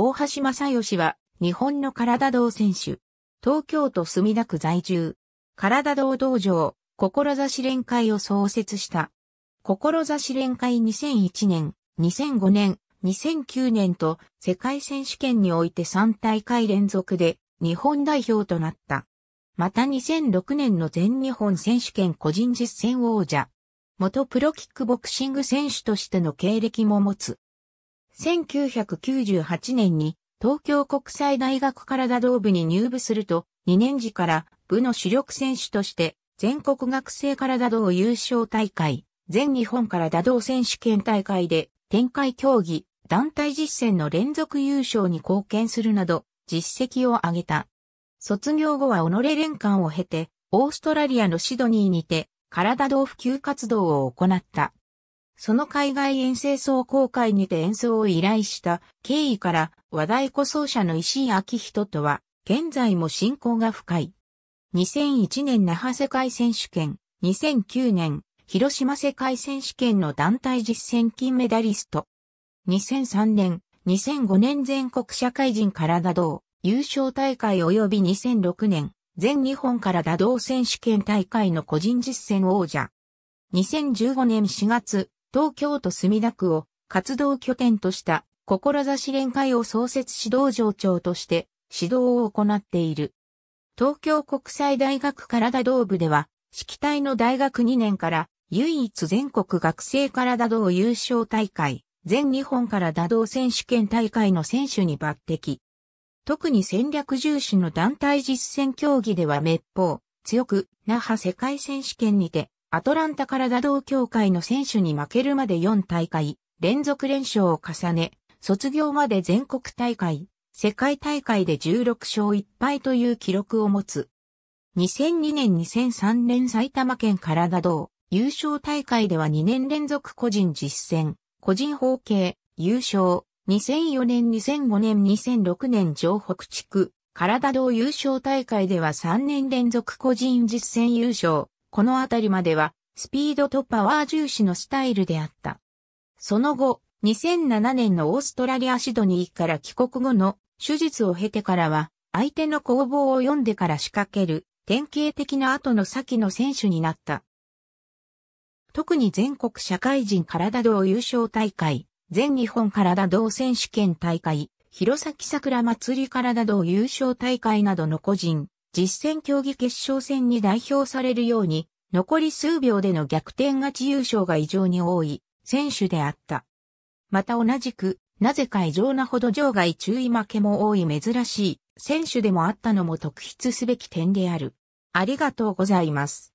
大橋正義は、日本の体道選手。東京都墨田区在住。体道道場、志連会を創設した。志連会2001年、2005年、2009年と世界選手権において3大会連続で日本代表となった。また2006年の全日本選手権個人実践王者。元プロキックボクシング選手としての経歴も持つ。1998年に東京国際大学から打道部に入部すると、2年時から部の主力選手として全国学生から打道優勝大会、全日本から打道選手権大会で展開競技、団体実践の連続優勝に貢献するなど実績を上げた。卒業後は己連冠を経て、オーストラリアのシドニーにて、体道普及活動を行った。その海外遠征奏公会にて演奏を依頼した経緯から和太鼓奏者の石井明人とは現在も親交が深い。2001年那覇世界選手権、2009年広島世界選手権の団体実践金メダリスト。2003年、2005年全国社会人体道優勝大会及び2006年全日本から打道選手権大会の個人実践王者。2015年4月、東京都墨田区を活動拠点とした志連会を創設指導上長として指導を行っている。東京国際大学体道部では、式体の大学2年から唯一全国学生体道優勝大会、全日本体道選手権大会の選手に抜擢。特に戦略重視の団体実践競技では滅法、強く、那覇世界選手権にて、アトランタカラダ同協会の選手に負けるまで4大会、連続連勝を重ね、卒業まで全国大会、世界大会で16勝1敗という記録を持つ。2002年2003年埼玉県からダ道、優勝大会では2年連続個人実践、個人法形、優勝、2004年2005年2006年城北地区、カラダ道優勝大会では3年連続個人実践優勝、このあたりまでは、スピードとパワー重視のスタイルであった。その後、2007年のオーストラリアシドニーから帰国後の手術を経てからは、相手の攻防を読んでから仕掛ける、典型的な後の先の選手になった。特に全国社会人体道優勝大会、全日本体道選手権大会、弘前桜祭り体道優勝大会などの個人、実践競技決勝戦に代表されるように、残り数秒での逆転勝ち優勝が異常に多い選手であった。また同じく、なぜか異常なほど場外注意負けも多い珍しい選手でもあったのも特筆すべき点である。ありがとうございます。